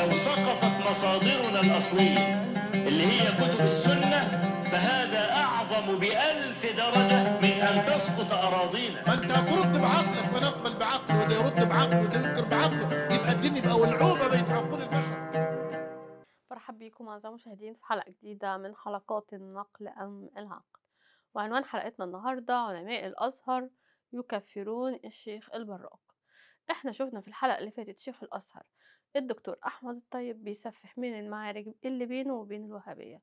لو سقطت مصادرنا الأصلية اللي هي كتب السنة فهذا أعظم بألف درجة من أن تسقط أراضينا فأنت أنت ترد بعقلك ونقبل بعقله وده يرد بعقله وده ينكر بعقله يبقى الدين يبقى ولعوبة بين عقول البشر مرحب بكم أعزائي المشاهدين في حلقة جديدة من حلقات النقل أم العقل وعنوان حلقتنا النهاردة علماء الأزهر يكفرون الشيخ البراق احنا شفنا في الحلقة اللي فاتت شيخ الأزهر الدكتور أحمد الطيب بيسفح من المعارك اللي بينه وبين الوهابية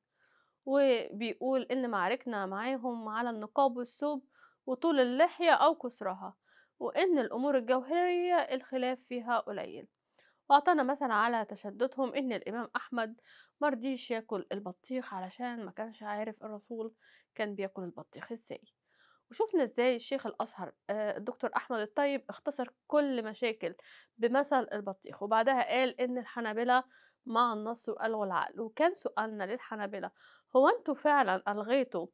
وبيقول إن معاركنا معاهم على النقاب والثوب وطول اللحية أو كسرها وإن الأمور الجوهرية الخلاف فيها قليل وأعطانا مثلا على تشددهم إن الإمام أحمد مرضيش ياكل البطيخ علشان ما كانش عارف الرسول كان بياكل البطيخ إزاي وشفنا ازاي الشيخ الازهر الدكتور احمد الطيب اختصر كل مشاكل بمثل البطيخ وبعدها قال ان الحنابلة مع النص والغوا العقل وكان سؤالنا للحنابلة هو انتوا فعلا الغيتوا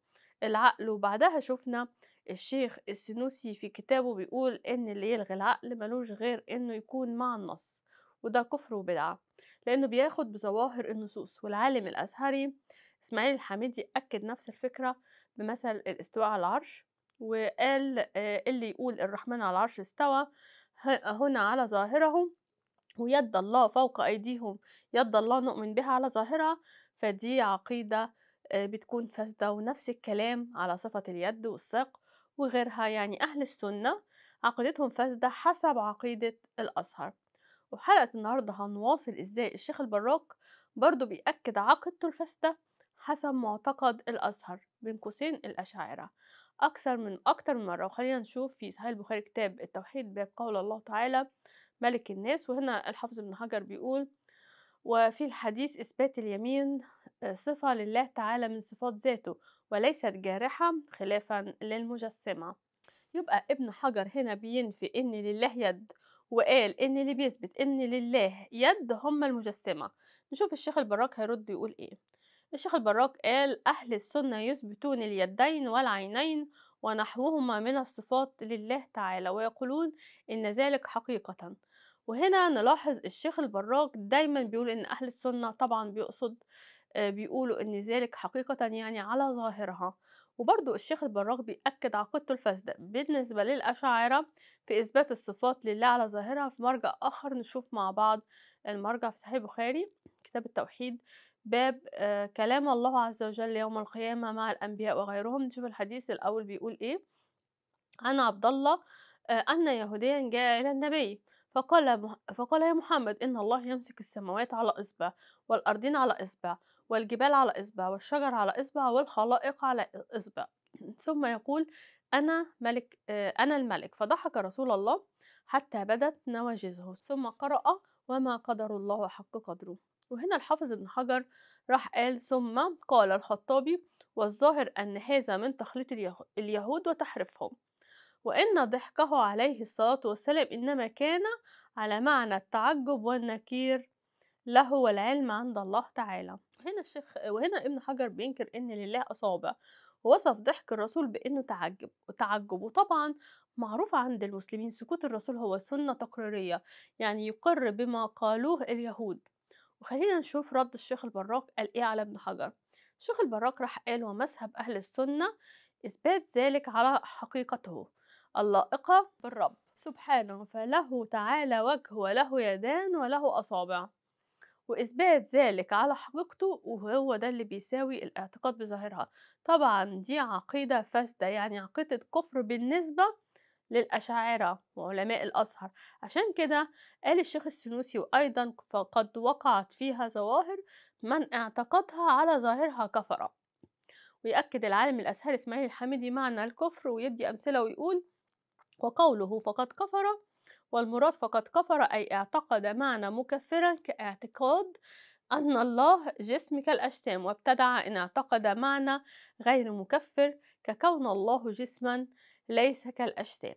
العقل وبعدها شفنا الشيخ السنوسي في كتابه بيقول ان اللي يلغي العقل ملوش غير انه يكون مع النص وده كفر وبدعة لأنه بياخد بظواهر النصوص والعالم الأزهري إسماعيل الحميدي أكد نفس الفكرة بمثل الاستواء على العرش وقال آه، اللي يقول الرحمن على العرش استوى هنا على ظاهره ويد الله فوق أيديهم يد الله نؤمن بها على ظاهرها فدي عقيدة آه، بتكون فاسدة ونفس الكلام على صفة اليد والساق وغيرها يعني أهل السنة عقيدتهم فاسدة حسب عقيدة الأزهر وحلقة النهاردة هنواصل إزاي الشيخ البراك برضو بيأكد عقيدته الفاسدة حسب معتقد الأزهر بين قوسين الأشاعرة أكثر من أكثر من مرة وخلينا نشوف في صحيح البخاري كتاب التوحيد باب قول الله تعالى ملك الناس وهنا الحافظ ابن حجر بيقول وفي الحديث إثبات اليمين آه، صفة لله تعالى من صفات ذاته وليست جارحة خلافا للمجسمة يبقى ابن حجر هنا بينفي إن لله يد وقال إن اللي بيثبت إن لله يد هم المجسمة نشوف الشيخ البراك هيرد يقول إيه الشيخ البراك قال أهل السنة يثبتون اليدين والعينين ونحوهما من الصفات لله تعالى ويقولون إن ذلك حقيقة وهنا نلاحظ الشيخ البراك دايما بيقول إن أهل السنة طبعا بيقصد آه، بيقولوا إن ذلك حقيقة يعني على ظاهرها وبرضو الشيخ البراق بيأكد عقيدته الفاسدة بالنسبة للأشاعرة في إثبات الصفات لله على ظاهرها في مرجع آخر نشوف مع بعض المرجع في صحيح البخاري كتاب التوحيد باب آه، كلام الله عز وجل يوم القيامة مع الأنبياء وغيرهم نشوف الحديث الأول بيقول إيه عن عبد الله آه، أن يهوديا جاء إلى النبي فقال, فقال يا محمد إن الله يمسك السماوات على إصبع والأرضين على إصبع والجبال على إصبع والشجر على إصبع والخلائق على إصبع ثم يقول أنا ملك آه، أنا الملك فضحك رسول الله حتى بدت نواجذه ثم قرأ وما قدر الله حق قدره وهنا الحافظ ابن حجر راح قال ثم قال الخطابي والظاهر أن هذا من تخليط اليهود وتحريفهم وإن ضحكه عليه الصلاة والسلام إنما كان على معنى التعجب والنكير له والعلم عند الله تعالى هنا الشيخ وهنا ابن حجر بينكر ان لله اصابع وصف ضحك الرسول بأنه تعجب وتعجب وطبعا معروف عند المسلمين سكوت الرسول هو سنة تقريرية يعني يقر بما قالوه اليهود وخلينا نشوف رد الشيخ البراك قال إيه على ابن حجر الشيخ البراك راح قال ومذهب أهل السنة إثبات ذلك على حقيقته اللائقة بالرب سبحانه فله تعالى وجه وله يدان وله أصابع وإثبات ذلك على حقيقته وهو ده اللي بيساوي الاعتقاد بظاهرها طبعا دي عقيدة فاسدة يعني عقيدة كفر بالنسبة للأشاعرة وعلماء الأزهر عشان كده قال الشيخ السنوسي وأيضا فقد وقعت فيها ظواهر من اعتقدها على ظاهرها كفرة ويأكد العالم الأزهر إسماعيل الحميدي معنى الكفر ويدي أمثلة ويقول وقوله فقد كفر والمراد فقد كفر أي اعتقد معنى مكفرا كاعتقاد أن الله جسم كالأجسام وابتدع إن اعتقد معنى غير مكفر ككون الله جسما ليس كالأجسام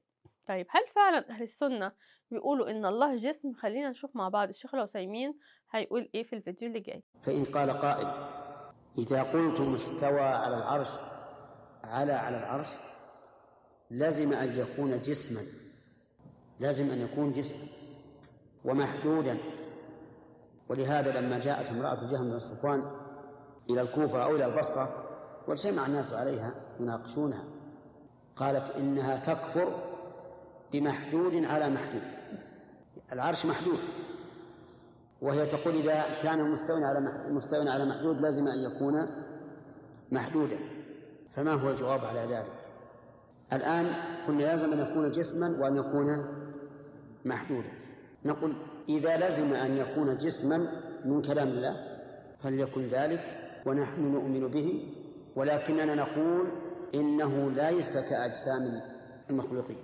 طيب هل فعلا أهل السنة بيقولوا إن الله جسم خلينا نشوف مع بعض الشيخ العثيمين هيقول إيه في الفيديو اللي جاي فإن قال قائل إذا قلت مستوى على العرش على على العرش لازم أن يكون جسما لازم أن يكون جسما ومحدودا ولهذا لما جاءت امرأة جهم بن صفوان إلى الكوفة أو إلى البصرة وسمع الناس عليها يناقشونها قالت إنها تكفر بمحدود على محدود العرش محدود وهي تقول إذا كان مستوى على مستوى على محدود لازم أن يكون محدودا فما هو الجواب على ذلك؟ الآن قلنا لازم أن يكون جسما وأن يكون محدودة نقول إذا لزم أن يكون جسما من كلام الله فليكن ذلك ونحن نؤمن به ولكننا نقول إنه ليس كأجسام المخلوقين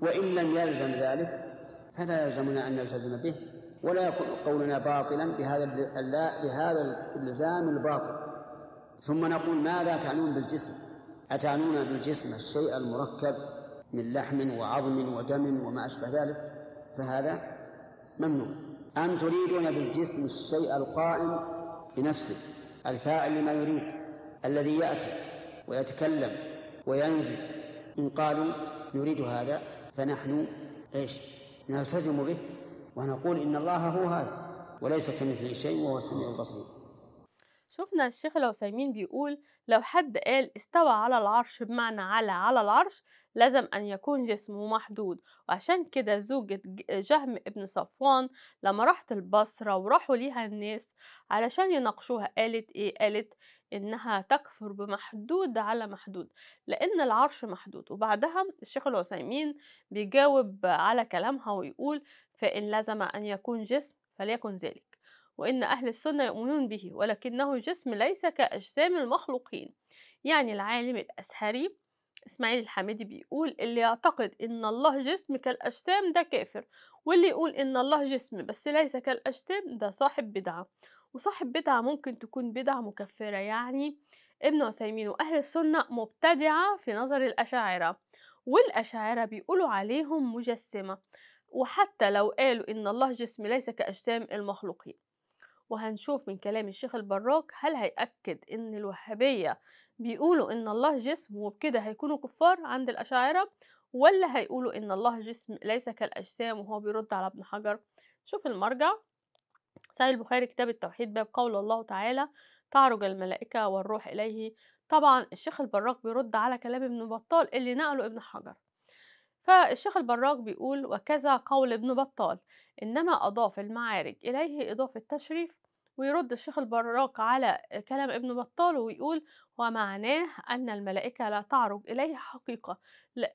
وإن لم يلزم ذلك فلا يلزمنا أن نلتزم به ولا يكون قولنا باطلا بهذا بهذا الالزام الباطل ثم نقول ماذا تعنون بالجسم؟ أتعنون بالجسم الشيء المركب من لحم وعظم ودم وما أشبه ذلك فهذا ممنوع أم تريدون بالجسم الشيء القائم بنفسه الفاعل لما يريد الذي يأتي ويتكلم وينزل إن قالوا نريد هذا فنحن إيش نلتزم به ونقول إن الله هو هذا وليس كمثله شيء وهو السميع البصير شفنا الشيخ العثيمين بيقول لو حد قال استوى على العرش بمعنى على على العرش لازم أن يكون جسمه محدود وعشان كده زوجة جهم ابن صفوان لما راحت البصرة وراحوا ليها الناس علشان يناقشوها قالت إيه قالت إنها تكفر بمحدود على محدود لأن العرش محدود وبعدها الشيخ العثيمين بيجاوب على كلامها ويقول فإن لزم أن يكون جسم فليكن ذلك وإن أهل السنة يؤمنون به ولكنه جسم ليس كأجسام المخلوقين يعني العالم الأسهري إسماعيل الحميدي بيقول اللي يعتقد إن الله جسم كالأجسام ده كافر واللي يقول إن الله جسم بس ليس كالأجسام ده صاحب بدعة وصاحب بدعة ممكن تكون بدعة مكفرة يعني ابن عثيمين وأهل السنة مبتدعة في نظر الأشاعرة والأشاعرة بيقولوا عليهم مجسمة وحتى لو قالوا إن الله جسم ليس كأجسام المخلوقين وهنشوف من كلام الشيخ البراك هل هيأكد إن الوهابية بيقولوا إن الله جسم وبكده هيكونوا كفار عند الأشاعرة ولا هيقولوا إن الله جسم ليس كالأجسام وهو بيرد على ابن حجر شوف المرجع سعي البخاري كتاب التوحيد باب قول الله تعالى تعرج الملائكة والروح إليه طبعا الشيخ البراك بيرد على كلام ابن بطال اللي نقله ابن حجر فالشيخ البراك بيقول وكذا قول ابن بطال إنما أضاف المعارج إليه إضافة تشريف ويرد الشيخ البراك على كلام ابن بطال ويقول ومعناه أن الملائكة لا تعرج إليه حقيقة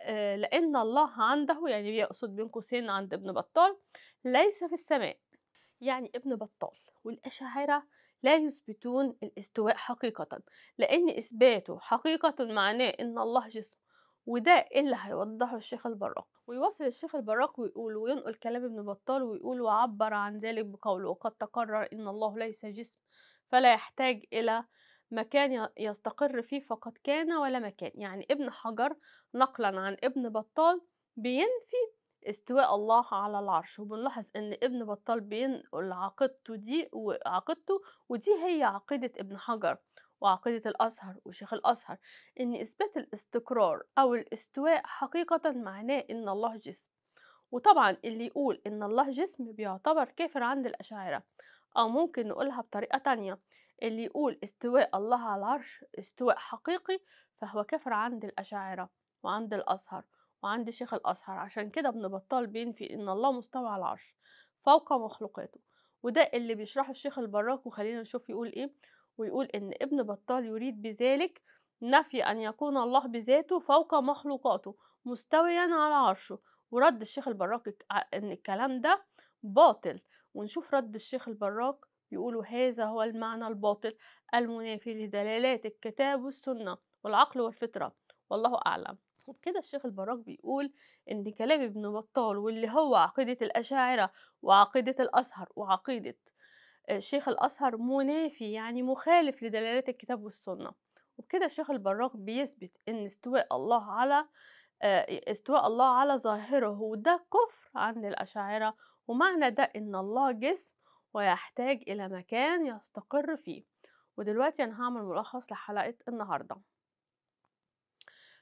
آه، لأن الله عنده يعني بيقصد بين قوسين عند ابن بطال ليس في السماء يعني ابن بطال والأشاعرة لا يثبتون الاستواء حقيقة لأن إثباته حقيقة معناه أن الله جسم وده إيه اللي هيوضحه الشيخ البراق ويواصل الشيخ البراق ويقول وينقل كلام ابن بطال ويقول وعبر عن ذلك بقوله وقد تقرر ان الله ليس جسم فلا يحتاج الى مكان يستقر فيه فقد كان ولا مكان يعني ابن حجر نقلا عن ابن بطال بينفي استواء الله على العرش وبنلاحظ ان ابن بطال بينقل عقيدته دي وعقيدته ودي هي عقيدة ابن حجر وعقيدة الأزهر وشيخ الأزهر إن إثبات الاستقرار أو الاستواء حقيقة معناه إن الله جسم وطبعا اللي يقول إن الله جسم بيعتبر كافر عند الأشاعرة أو ممكن نقولها بطريقة تانية اللي يقول استواء الله على العرش استواء حقيقي فهو كافر عند الأشاعرة وعند الأزهر وعند شيخ الأزهر عشان كده بنبطل بين في إن الله مستوى على العرش فوق مخلوقاته وده اللي بيشرحه الشيخ البراك وخلينا نشوف يقول إيه ويقول إن ابن بطال يريد بذلك نفي أن يكون الله بذاته فوق مخلوقاته مستويا على عرشه ورد الشيخ البراك إن الكلام ده باطل ونشوف رد الشيخ البراك يقولوا هذا هو المعنى الباطل المنافي لدلالات الكتاب والسنة والعقل والفطرة والله أعلم وبكده الشيخ البراك بيقول إن كلام ابن بطال واللي هو عقيدة الأشاعرة وعقيدة الأزهر وعقيدة شيخ الأزهر منافي يعني مخالف لدلالات الكتاب والسنة وبكده الشيخ البراق بيثبت ان استواء الله على آه، استواء الله على ظاهره وده كفر عند الأشاعرة ومعنى ده ان الله جسم ويحتاج الى مكان يستقر فيه ودلوقتي انا هعمل ملخص لحلقة النهاردة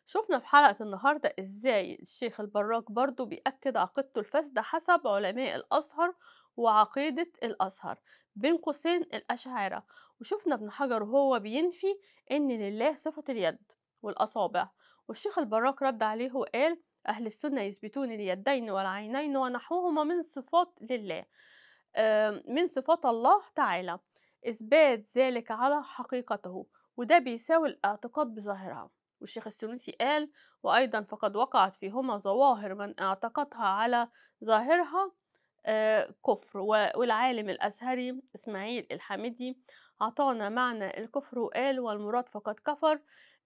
شفنا في حلقة النهاردة ازاي الشيخ البراك برضو بيأكد عقيدته الفاسدة حسب علماء الأزهر وعقيدة الأزهر بين قوسين الأشاعرة وشفنا ابن حجر وهو بينفي إن لله صفة اليد والأصابع والشيخ البراك رد عليه وقال أهل السنة يثبتون اليدين والعينين ونحوهما من صفات لله من صفات الله تعالى إثبات ذلك على حقيقته وده بيساوي الاعتقاد بظاهرها والشيخ السنوسي قال وأيضا فقد وقعت فيهما ظواهر من اعتقدها على ظاهرها آه، كفر والعالم الأزهري إسماعيل الحامدي أعطانا معنى الكفر وقال والمراد فقد كفر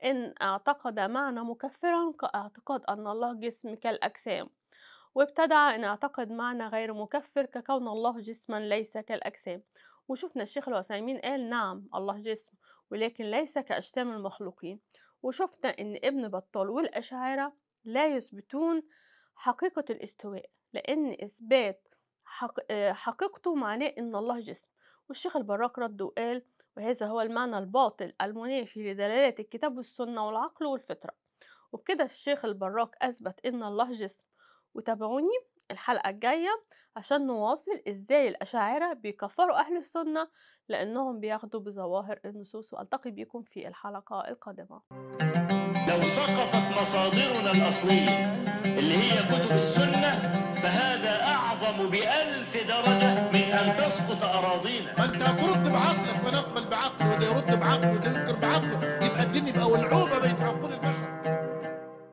إن اعتقد معنى مكفرا كاعتقاد أن الله جسم كالأجسام وابتدع إن اعتقد معنى غير مكفر ككون الله جسما ليس كالأجسام وشفنا الشيخ العثيمين قال نعم الله جسم ولكن ليس كأجسام المخلوقين وشفنا إن ابن بطال والأشاعرة لا يثبتون حقيقة الاستواء لأن إثبات آه، حقيقته معناه ان الله جسم والشيخ البراك رد وقال وهذا هو المعنى الباطل المنافي لدلالات الكتاب والسنة والعقل والفطرة وبكده الشيخ البراك أثبت إن الله جسم وتابعوني الحلقة الجاية عشان نواصل ازاي الأشاعرة بيكفروا أهل السنة لأنهم بياخدوا بظواهر النصوص وألتقي بكم في الحلقة القادمة لو سقطت مصادرنا الأصلية اللي هي كتب السنة فهذا أعظم بألف درجة من أن تسقط أراضينا ما أنت ترد بعقلك ونقبل بعقله وده يرد بعقله وده ينكر بعقله يبقى الدين يبقى ولعوبة بين عقول